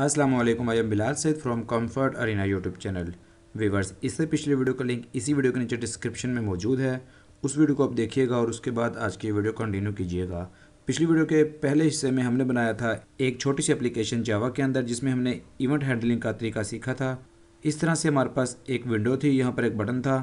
अस्सलाम वालेकुम I am Bilal Saeed from comfort arena YouTube channel viewers इससे पिछले वीडियो का लिंक इसी वीडियो के नीचे डिस्क्रिप्शन में मौजूद है उस वीडियो को आप देखिएगा और उसके बाद आज की वीडियो कंटिन्यू कीजिएगा पिछली वीडियो के पहले हिस्से में हमने बनाया था एक छोटी सी एप्लीकेशन जावा के अंदर जिसमें हमने इवेंट हैंडलिंग का तरीका सीखा था इस तरह से हमारे पास एक विंडो थी यहाँ पर एक बटन था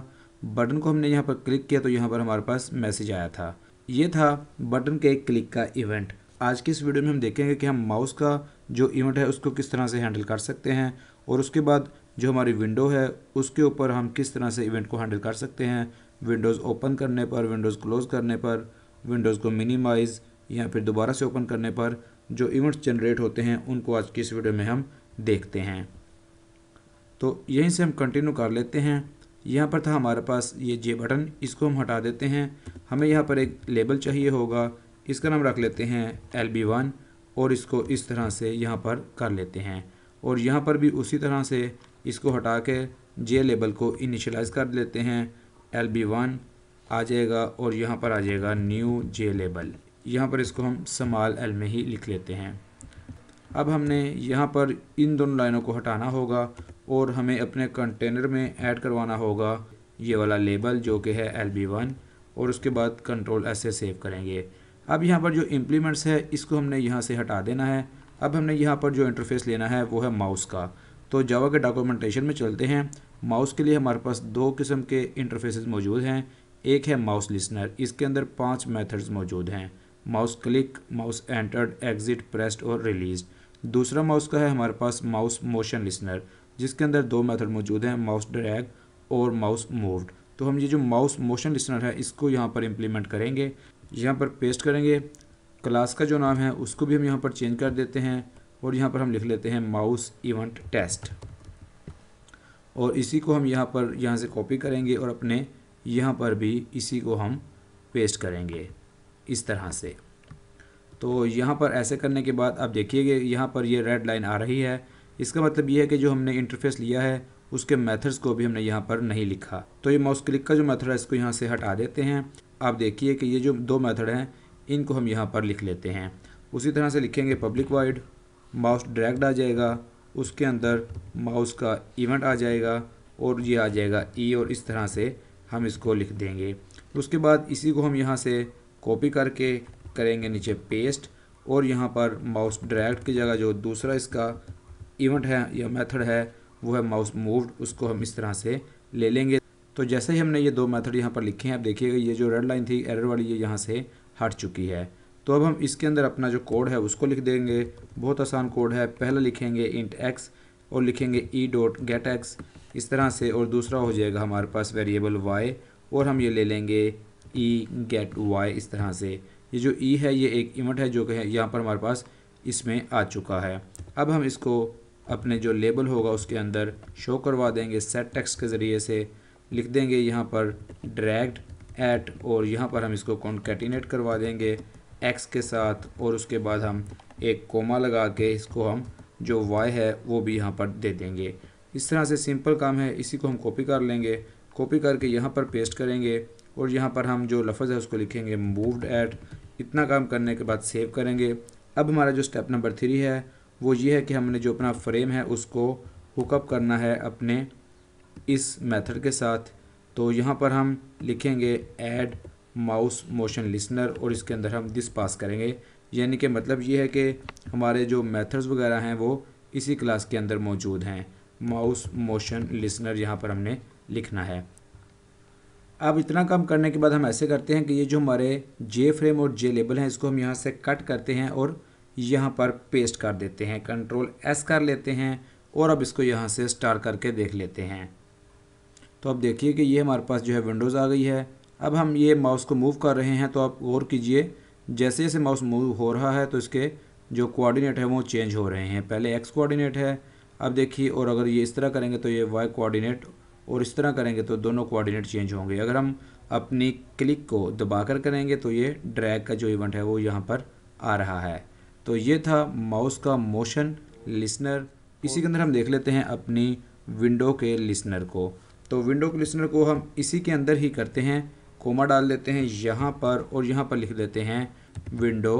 बटन को हमने यहाँ पर क्लिक किया तो यहाँ पर हमारे पास मैसेज आया था ये था बटन के क्लिक का इवेंट आज की इस वीडियो में हम देखेंगे कि हम माउस का जो इवेंट है उसको किस तरह से हैंडल कर सकते हैं और उसके बाद जो हमारी विंडो है उसके ऊपर हम किस तरह से इवेंट को हैंडल कर सकते हैं विंडोज़ ओपन करने पर विंडोज़ क्लोज़ करने पर विंडोज़ को मिनिमाइज़ या फिर दोबारा से ओपन करने पर जो इवेंट्स जनरेट होते हैं उनको आज की इस वीडियो में हम देखते हैं तो यहीं से हम कंटिन्यू कर लेते हैं यहाँ पर था हमारे पास ये जे बटन इसको हम हटा देते हैं हमें यहाँ पर एक लेबल चाहिए होगा इसका नाम रख लेते हैं एल बी वन और इसको इस तरह से यहाँ पर कर लेते हैं और यहाँ पर भी उसी तरह से इसको हटा के जे लेबल को इनिशलाइज कर लेते हैं एल बी वन आ जाएगा और यहाँ पर आ जाएगा न्यू जे लेबल यहाँ पर इसको हम समाल एल में ही लिख लेते हैं अब हमने यहाँ पर इन दोनों लाइनों को हटाना होगा और हमें अपने कंटेनर में ऐड करवाना होगा ये वाला लेबल जो कि है एल बी वन और उसके बाद कंट्रोल ऐसे सेव करेंगे अब यहाँ पर जो इम्प्लीमेंट्स है इसको हमने यहाँ से हटा देना है अब हमने यहाँ पर जो इंटरफेस लेना है वो है माउस का तो जावा के डॉक्यूमेंटेशन में चलते हैं माउस के लिए हमारे पास दो किस्म के इंटरफेसेस मौजूद हैं एक है माउस लिसनर इसके अंदर पांच मेथड्स मौजूद हैं mouse click mouse entered exit pressed और रिलीज दूसरा माउस का है हमारे पास माउस मोशन लिसनर जिसके अंदर दो मैथड मौजूद हैं माउस ड्रैग और माउस मूव्ड तो हम ये जो माउस मोशन लिसनर है इसको यहाँ पर इम्प्लीमेंट करेंगे यहाँ पर पेस्ट करेंगे क्लास का जो नाम है उसको भी हम यहाँ पर चेंज कर देते हैं और यहाँ पर हम लिख लेते हैं माउस इवेंट टेस्ट और इसी को हम यहाँ पर यहाँ से कॉपी करेंगे और अपने यहाँ पर भी इसी को हम पेस्ट करेंगे इस तरह से तो यहाँ पर ऐसे करने के बाद आप देखिए यहाँ पर ये रेड लाइन आ रही है इसका मतलब ये है कि जो हमने इंटरफेस लिया है उसके मेथड्स को भी हमने यहाँ पर नहीं लिखा तो ये माउस क्लिक का जो मेथड है इसको यहाँ से हटा देते हैं आप देखिए कि ये जो दो मेथड हैं इनको हम यहाँ पर लिख लेते हैं उसी तरह से लिखेंगे पब्लिक वाइड माउस डायरेक्ट आ जाएगा उसके अंदर माउस का इवेंट आ जाएगा और ये आ जाएगा ई e और इस तरह से हम इसको लिख देंगे उसके बाद इसी को हम यहाँ से कॉपी करके करेंगे नीचे पेस्ट और यहाँ पर माउस डायरेक्ट की जगह जो दूसरा इसका इवेंट है या मेथड है वो है माउस मूव्ड उसको हम इस तरह से ले लेंगे तो जैसे ही हमने ये दो मेथड यहाँ पर लिखे हैं आप देखिएगा ये जो रेड लाइन थी एरर वाली ये यहाँ से हट चुकी है तो अब हम इसके अंदर अपना जो कोड है उसको लिख देंगे बहुत आसान कोड है पहला लिखेंगे इंट एक्स और लिखेंगे ई डॉट गेट एक्स इस तरह से और दूसरा हो जाएगा हमारे पास वेरिएबल वाई और हम ये ले लेंगे ई गेट वाई इस तरह से ये जो ई e है ये एक इवेंट है जो कि यहाँ पर हमारे पास इसमें आ चुका है अब हम इसको अपने जो लेबल होगा उसके अंदर शो करवा देंगे सेट टेक्स्ट के ज़रिए से लिख देंगे यहाँ पर ड्रैग्ड एट और यहाँ पर हम इसको कॉन्केटिनेट करवा देंगे एक्स के साथ और उसके बाद हम एक कोमा लगा के इसको हम जो वाई है वो भी यहाँ पर दे देंगे इस तरह से सिंपल काम है इसी को हम कॉपी कर लेंगे कॉपी करके यहाँ पर पेस्ट करेंगे और यहाँ पर हम जो लफज है उसको लिखेंगे मूव्ड एट इतना काम करने के बाद सेव करेंगे अब हमारा जो स्टेप नंबर थ्री है वो ये है कि हमने जो अपना फ्रेम है उसको हुकअप करना है अपने इस मेथड के साथ तो यहाँ पर हम लिखेंगे ऐड माउस मोशन लिसनर और इसके अंदर हम दिस पास करेंगे यानी कि मतलब ये है कि हमारे जो मेथड्स वगैरह हैं वो इसी क्लास के अंदर मौजूद हैं माउस मोशन लिसनर यहाँ पर हमने लिखना है अब इतना काम करने के बाद हम ऐसे करते हैं कि ये जो हमारे जे फ्रेम और जे लेबल हैं इसको हम यहाँ से कट करते हैं और यहाँ पर पेस्ट कर देते हैं कंट्रोल एस कर लेते हैं और अब इसको यहाँ से स्टार करके देख लेते हैं तो अब देखिए कि ये हमारे पास जो है विंडोज़ आ गई है अब हम ये माउस को मूव कर रहे हैं तो आप गौर कीजिए जैसे जैसे माउस मूव हो रहा है तो इसके जो कोऑर्डिनेट है वो चेंज हो रहे हैं पहले एक्स कोऑर्डिनेट है अब देखिए और अगर ये इस तरह करेंगे तो ये वाई कोऑर्डिनेट और इस तरह करेंगे तो दोनों कोऑर्डिनेट चेंज होंगे अगर हम अपनी क्लिक को दबाकर करेंगे तो ये ड्रैग का जो इवेंट है वो यहाँ पर आ रहा है तो ये था माउस का मोशन लिसनर इसी के अंदर हम देख लेते हैं अपनी विंडो के लिसनर को तो विंडो क्लिसनर को हम इसी के अंदर ही करते हैं कोमा डाल देते हैं यहाँ पर और यहाँ पर लिख देते हैं विंडो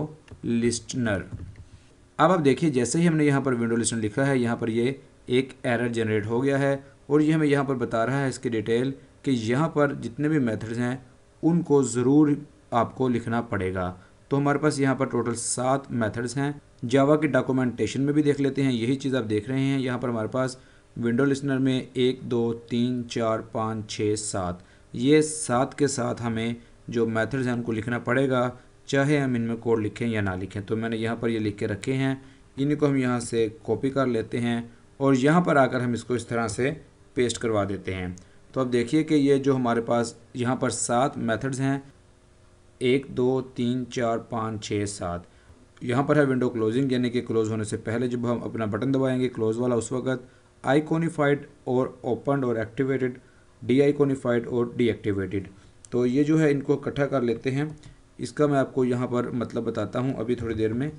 लिस्टनर अब आप देखिए जैसे ही हमने यहाँ पर विंडो लिस्टनर लिखा है यहाँ पर ये एक एरर जनरेट हो गया है और ये हमें यहाँ पर बता रहा है इसकी डिटेल कि यहाँ पर जितने भी मेथड्स हैं उनको ज़रूर आपको लिखना पड़ेगा तो हमारे पास यहाँ पर टोटल सात मैथड्स हैं जावा के डॉक्यूमेंटेशन में भी देख लेते हैं यही चीज़ आप देख रहे हैं यहाँ पर हमारे पास विंडो लिसनर में एक दो तीन चार पाँच छः सात ये सात के साथ हमें जो मेथड्स हैं उनको लिखना पड़ेगा चाहे हम इनमें कोड लिखें या ना लिखें तो मैंने यहाँ पर ये लिख के रखे हैं इन्हीं को हम यहाँ से कॉपी कर लेते हैं और यहाँ पर आकर हम इसको इस तरह से पेस्ट करवा देते हैं तो अब देखिए कि ये जो हमारे पास यहाँ पर सात मेथड्स हैं एक दो तीन चार पाँच छः सात यहाँ पर है विंडो क्लोजिंग यानी कि क्लोज़ होने से पहले जब हम अपना बटन दबाएंगे क्लोज़ वाला उस वक्त आइकोनिफाइड और ओपनड और एक्टिवेटेड डी आइकोनिफाइड और डीएक्टिवेटेड तो ये जो है इनको इकट्ठा कर लेते हैं इसका मैं आपको यहाँ पर मतलब बताता हूँ अभी थोड़ी देर में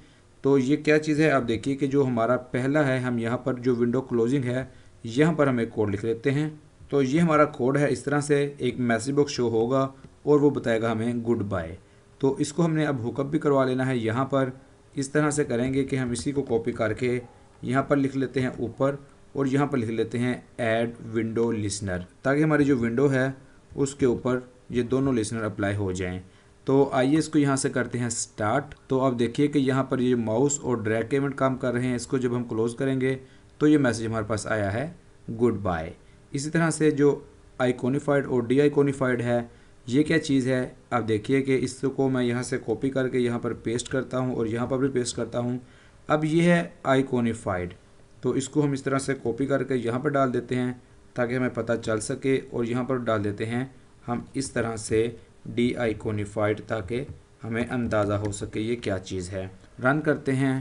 तो ये क्या चीज़ है आप देखिए कि जो हमारा पहला है हम यहाँ पर जो विंडो क्लोजिंग है यहाँ पर हम एक कोड लिख लेते हैं तो ये हमारा कोड है इस तरह से एक मैसेज बॉक्स शो होगा और वो बताएगा हमें गुड बाय तो इसको हमने अब हुकअप भी करवा लेना है यहाँ पर इस तरह से करेंगे कि हम इसी को कॉपी करके यहाँ पर लिख लेते हैं ऊपर और यहाँ पर लिख लेते हैं ऐड विंडो लिसनर ताकि हमारी जो विंडो है उसके ऊपर ये दोनों लिसनर अप्लाई हो जाएं तो आइए इसको यहाँ से करते हैं स्टार्ट तो आप देखिए कि यहाँ पर ये माउस और ड्रैग के काम कर रहे हैं इसको जब हम क्लोज़ करेंगे तो ये मैसेज हमारे पास आया है गुड बाय इसी तरह से जो आइकोनीफाइड और डी आइकोनीफाइड है ये क्या चीज़ है आप देखिए कि इसको मैं यहाँ से कॉपी करके यहाँ पर पेस्ट करता हूँ और यहाँ पर भी पेस्ट करता हूँ अब ये है आइकोनीफाइड तो इसको हम इस तरह से कॉपी करके यहाँ पर डाल देते हैं ताकि हमें पता चल सके और यहाँ पर डाल देते हैं हम इस तरह से डी आइकोनीफाइड ताकि हमें अंदाज़ा हो सके ये क्या चीज़ है रन करते हैं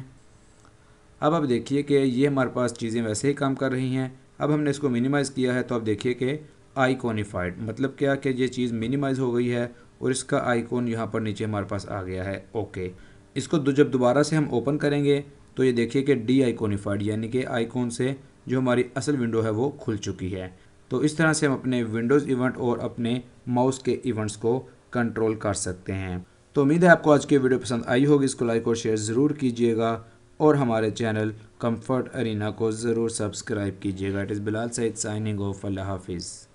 अब आप देखिए कि ये हमारे पास चीज़ें वैसे ही काम कर रही हैं अब हमने इसको मिनिमाइज़ किया है तो आप देखिए कि आइकोनीफाइड मतलब क्या कि ये चीज़ मिनिमाइज़ हो गई है और इसका आइकॉन यहाँ पर नीचे हमारे पास आ गया है ओके इसको जब दोबारा से हम ओपन करेंगे तो ये देखिए कि डी आइकोनिफाइड यानी कि आइकॉन से जो हमारी असल विंडो है वो खुल चुकी है तो इस तरह से हम अपने विंडोज़ इवेंट और अपने माउस के इवेंट्स को कंट्रोल कर सकते हैं तो उम्मीद है आपको आज की वीडियो पसंद आई होगी इसको लाइक और शेयर ज़रूर कीजिएगा और हमारे चैनल कम्फर्ट अरीना को ज़रूर सब्सक्राइब कीजिएगा it is Bilal Saeed signing off अल्लाह हाफिज़